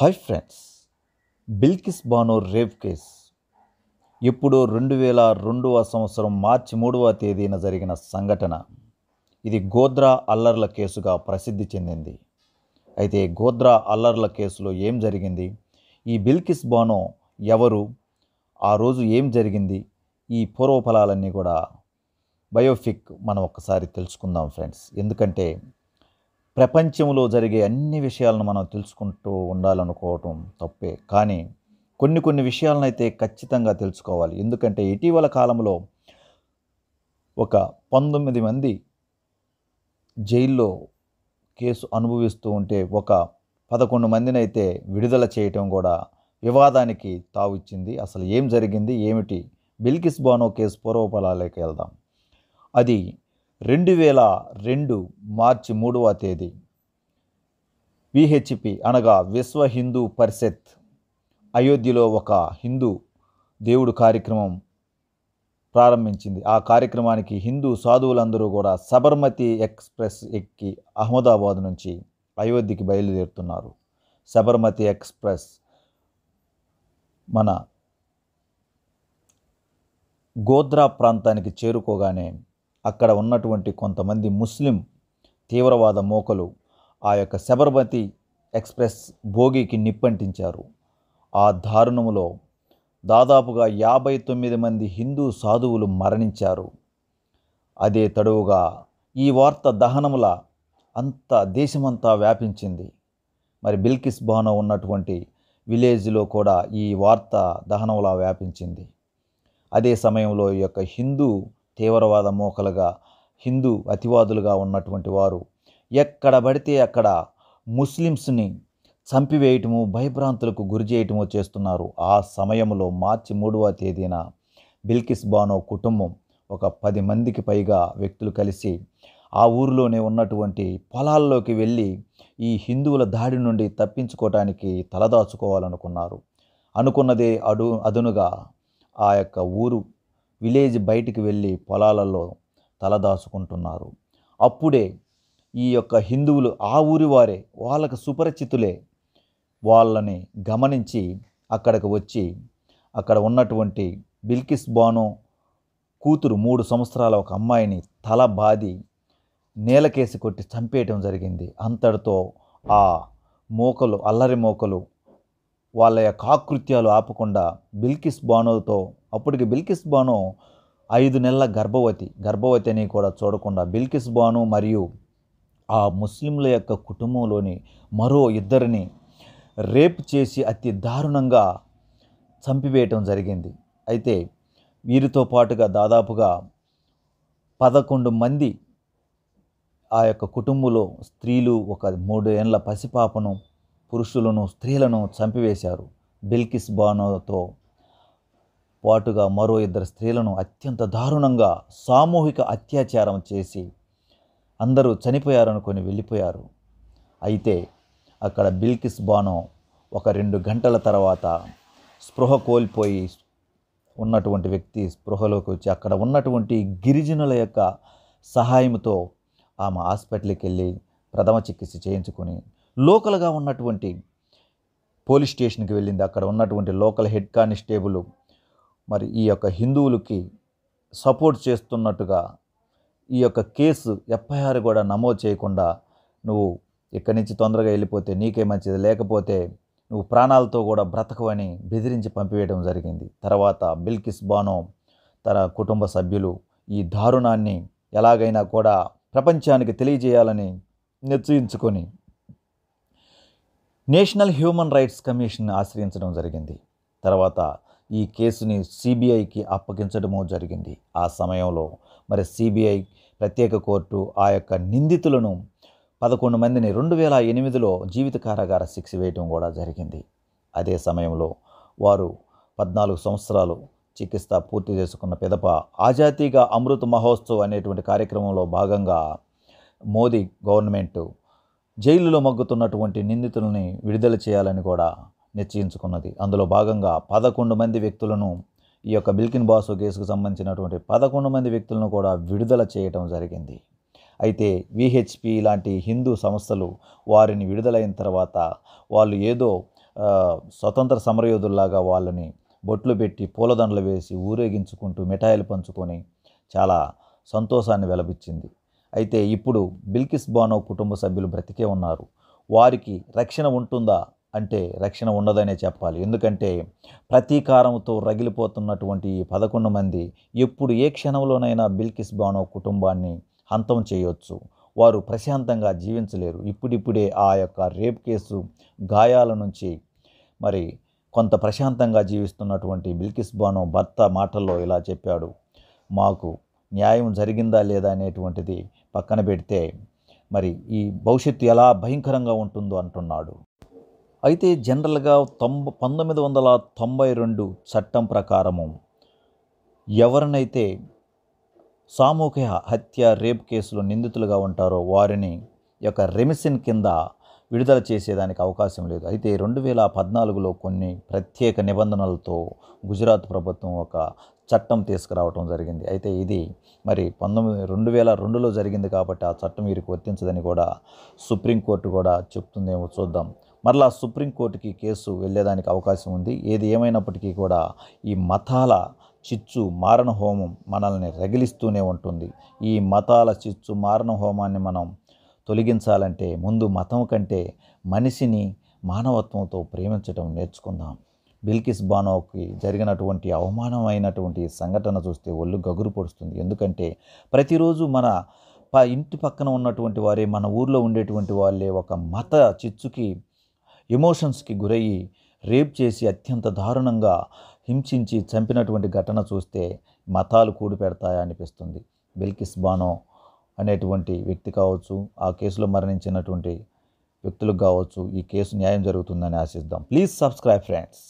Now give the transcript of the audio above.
hi friends Bilkis Bano rape case ఎప్పుడో రెండు వేల రెండవ సంవత్సరం మార్చి మూడవ తేదీన జరిగిన సంఘటన ఇది గోద్రా అల్లర్ల కేసుగా ప్రసిద్ధి చెందింది అయితే గోద్రా అల్లర్ల కేసులో ఏం జరిగింది ఈ బిల్కిస్ బానో ఎవరు ఆ రోజు ఏం జరిగింది ఈ పూర్వఫలాలన్నీ కూడా బయోఫిక్ మనం ఒకసారి తెలుసుకుందాం ఫ్రెండ్స్ ఎందుకంటే ప్రపంచంలో జరిగే అన్ని విషయాలను మనం తెలుసుకుంటూ ఉండాలనుకోవటం తప్పే కానీ కొన్ని కొన్ని విషయాలను అయితే ఖచ్చితంగా తెలుసుకోవాలి ఎందుకంటే ఇటీవల కాలంలో ఒక పంతొమ్మిది మంది జైల్లో కేసు అనుభవిస్తూ ఉంటే ఒక పదకొండు మందిని అయితే విడుదల చేయటం కూడా వివాదానికి తావిచ్చింది అసలు ఏం జరిగింది ఏమిటి బిల్కిస్ బానో కేసు పూర్వఫలాలకి వెళ్దాం అది రెండు వేల రెండు మార్చి మూడవ తేదీ విహెచ్పి అనగా విశ్వ హిందూ పరిషత్ అయోధ్యలో ఒక హిందూ దేవుడు కార్యక్రమం ప్రారంభించింది ఆ కార్యక్రమానికి హిందూ సాధువులందరూ కూడా సబర్మతి ఎక్స్ప్రెస్ ఎక్కి అహ్మదాబాద్ నుంచి అయోధ్యకి బయలుదేరుతున్నారు సబర్మతి ఎక్స్ప్రెస్ మన గోద్రా ప్రాంతానికి చేరుకోగానే అక్కడ ఉన్నటువంటి కొంతమంది ముస్లిం తీవ్రవాద మోకలు ఆ యొక్క శబర్మతి ఎక్స్ప్రెస్ భోగికి నిప్పంటించారు ఆ దారుణములో దాదాపుగా యాభై తొమ్మిది మంది హిందూ సాధువులు మరణించారు అదే తడువుగా ఈ వార్త దహనముల అంత దేశమంతా వ్యాపించింది మరి బిల్కిస్ బాను ఉన్నటువంటి విలేజ్లో కూడా ఈ వార్త దహనములా వ్యాపించింది అదే సమయంలో ఈ యొక్క హిందూ తీవ్రవాద మోకలుగా హిందూ అతివాదులుగా ఉన్నటువంటి వారు ఎక్కడ పడితే అక్కడ ముస్లిమ్స్ని చంపివేయటము భయభ్రాంతులకు గురి చేయటము చేస్తున్నారు ఆ సమయంలో మార్చి మూడవ తేదీన బిల్కిస్ బానో కుటుంబం ఒక పది మందికి పైగా వ్యక్తులు కలిసి ఆ ఊరిలోనే ఉన్నటువంటి పొలాల్లోకి వెళ్ళి ఈ హిందువుల దాడి నుండి తప్పించుకోవటానికి తలదాచుకోవాలనుకున్నారు అనుకున్నదే అడు అదునుగా ఆ యొక్క ఊరు విలేజ్ బయటికి వెళ్ళి పొలాలలో తలదాచుకుంటున్నారు అప్పుడే ఈ యొక్క హిందువులు ఆ ఊరి వారే వాళ్ళకు సుపరిచితులే వాళ్ళని గమనించి అక్కడికి వచ్చి అక్కడ ఉన్నటువంటి బిల్కిస్ బాను కూతురు మూడు సంవత్సరాల ఒక అమ్మాయిని తల బాది నేలకేసి కొట్టి చంపేయటం జరిగింది అంతటితో ఆ మోకలు అల్లరి మోకలు వాళ్ళ యొక్క ఆకృత్యాలు ఆపకుండా బిల్కిస్ బానోతో అప్పటికి బిల్కిస్ బాను ఐదు నెలల గర్భవతి గర్భవతి అని కూడా చూడకుండా బిల్కిస్ బాను మరియు ఆ ముస్లింల యొక్క కుటుంబంలోని మరో ఇద్దరిని రేప్ చేసి అతి దారుణంగా చంపివేయటం జరిగింది అయితే వీరితో పాటుగా దాదాపుగా పదకొండు మంది ఆ యొక్క కుటుంబంలో స్త్రీలు ఒక మూడు ఏళ్ళ పసిపాపను పురుషులను స్త్రీలను చంపివేశారు బిల్కిస్ బానోతో పాటుగా మరో ఇద్దరు స్త్రీలను అత్యంత దారుణంగా సామూహిక అత్యాచారం చేసి అందరూ చనిపోయారనుకొని వెళ్ళిపోయారు అయితే అక్కడ బిల్కిస్ బానో ఒక రెండు గంటల తర్వాత స్పృహ కోల్పోయి ఉన్నటువంటి వ్యక్తి స్పృహలోకి వచ్చి అక్కడ ఉన్నటువంటి గిరిజనుల యొక్క సహాయంతో ఆమె హాస్పిటల్కి వెళ్ళి ప్రథమ చికిత్స చేయించుకొని లోకల్గా ఉన్నటువంటి పోలీస్ స్టేషన్కి వెళ్ళింది అక్కడ ఉన్నటువంటి లోకల్ హెడ్ కానిస్టేబుల్ మరి ఈ యొక్క హిందువులకి సపోర్ట్ చేస్తున్నట్టుగా ఈ యొక్క కేసు ఎఫ్ఐఆర్ కూడా నమోదు చేయకుండా నువ్వు ఇక్కడి నుంచి తొందరగా వెళ్ళిపోతే నీకే మంచిది లేకపోతే నువ్వు ప్రాణాలతో కూడా బ్రతకవని బెదిరించి పంపివేయడం జరిగింది తర్వాత బిల్కిస్ బానో తన కుటుంబ సభ్యులు ఈ దారుణాన్ని ఎలాగైనా కూడా ప్రపంచానికి తెలియజేయాలని నిశ్చయించుకొని నేషనల్ హ్యూమన్ రైట్స్ కమిషన్ ఆశ్రయించడం జరిగింది తర్వాత ఈ కేసుని సిబిఐకి అప్పగించడమో జరిగింది ఆ సమయంలో మరి సిబిఐ ప్రత్యేక కోర్టు ఆ యొక్క నిందితులను పదకొండు మందిని రెండు వేల ఎనిమిదిలో జీవిత కారాగార శిక్ష వేయటం కూడా జరిగింది అదే సమయంలో వారు పద్నాలుగు సంవత్సరాలు చికిత్స పూర్తి చేసుకున్న పిదప ఆజాతీగా అమృత్ మహోత్సవ్ అనేటువంటి కార్యక్రమంలో భాగంగా మోదీ గవర్నమెంట్ జైలులో మగ్గుతున్నటువంటి నిందితుల్ని విడుదల చేయాలని కూడా నిశ్చయించుకున్నది అందులో భాగంగా పదకొండు మంది వ్యక్తులను ఈ యొక్క బిల్కిన్ బాసు కేసుకు సంబంధించినటువంటి పదకొండు మంది వ్యక్తులను కూడా విడుదల చేయటం జరిగింది అయితే విహెచ్పి లాంటి హిందూ సంస్థలు వారిని విడుదలైన తర్వాత వాళ్ళు ఏదో స్వతంత్ర సమరయోధుల్లాగా వాళ్ళని బొట్లు పెట్టి పూలదండలు వేసి ఊరేగించుకుంటూ మిఠాయిలు పంచుకొని చాలా సంతోషాన్ని వెలబిచ్చింది అయితే ఇప్పుడు బిల్కిస్ బానో కుటుంబ సభ్యులు బ్రతికే ఉన్నారు వారికి రక్షణ ఉంటుందా అంటే రక్షణ ఉండదనే చెప్పాలి ఎందుకంటే ప్రతీకారంతో రగిలిపోతున్నటువంటి ఈ పదకొండు మంది ఎప్పుడు ఏ క్షణంలోనైనా బిల్కిస్ బానో కుటుంబాన్ని హంతం చేయొచ్చు వారు ప్రశాంతంగా జీవించలేరు ఇప్పుడిప్పుడే ఆ యొక్క రేప్ కేసు గాయాల నుంచి మరి కొంత ప్రశాంతంగా జీవిస్తున్నటువంటి బిల్కిస్ బానో భర్త మాటల్లో ఇలా చెప్పాడు మాకు న్యాయం జరిగిందా లేదా అనేటువంటిది పక్కన పెడితే మరి ఈ భవిష్యత్తు ఎలా భయంకరంగా ఉంటుందో అంటున్నాడు అయితే జనరల్గా తొంభ పంతొమ్మిది వందల తొంభై రెండు చట్టం ప్రకారము ఎవరినైతే సామూహిక హత్య రేప్ కేసులో నిందితులుగా ఉంటారో వారిని యొక్క రెమిసిన్ కింద విడుదల చేసేదానికి అవకాశం లేదు అయితే రెండు వేల పద్నాలుగులో కొన్ని ప్రత్యేక నిబంధనలతో గుజరాత్ ప్రభుత్వం ఒక చట్టం తీసుకురావడం జరిగింది అయితే ఇది మరి పంతొమ్మిది రెండు వేల రెండులో జరిగింది కాబట్టి ఆ చట్టం వీరికి వర్తించదని కూడా సుప్రీంకోర్టు కూడా చెప్తుందేమో చూద్దాం మరలా సుప్రీంకోర్టుకి కేసు వెళ్ళేదానికి అవకాశం ఉంది ఏది ఏమైనప్పటికీ కూడా ఈ మతాల చిచ్చు మారణ హోమం మనల్ని రగిలిస్తూనే ఉంటుంది ఈ మతాల చిచ్చు మారణ హోమాన్ని మనం తొలగించాలంటే ముందు మతం కంటే మనిషిని మానవత్వంతో ప్రేమించడం నేర్చుకుందాం బిల్కిస్ బానోకి జరిగినటువంటి అవమానమైనటువంటి సంఘటన చూస్తే ఒళ్ళు గగురు పొడుస్తుంది ఎందుకంటే ప్రతిరోజు మన ప ఇంటి పక్కన ఉన్నటువంటి వారే మన ఊర్లో ఉండేటువంటి వాళ్ళే ఒక మత చిచ్చుకి ఎమోషన్స్కి గురయ్యి రేప్ చేసి అత్యంత దారుణంగా హింసించి చంపినటువంటి ఘటన చూస్తే మతాలు కూడిపెడతాయనిపిస్తుంది అనిపిస్తుంది బిల్కిస్ బానో అనేటువంటి వ్యక్తి కావచ్చు ఆ కేసులో మరణించినటువంటి వ్యక్తులకు కావచ్చు ఈ కేసు న్యాయం జరుగుతుందని ఆశిద్దాం ప్లీజ్ సబ్స్క్రైబ్ ఫ్రెండ్స్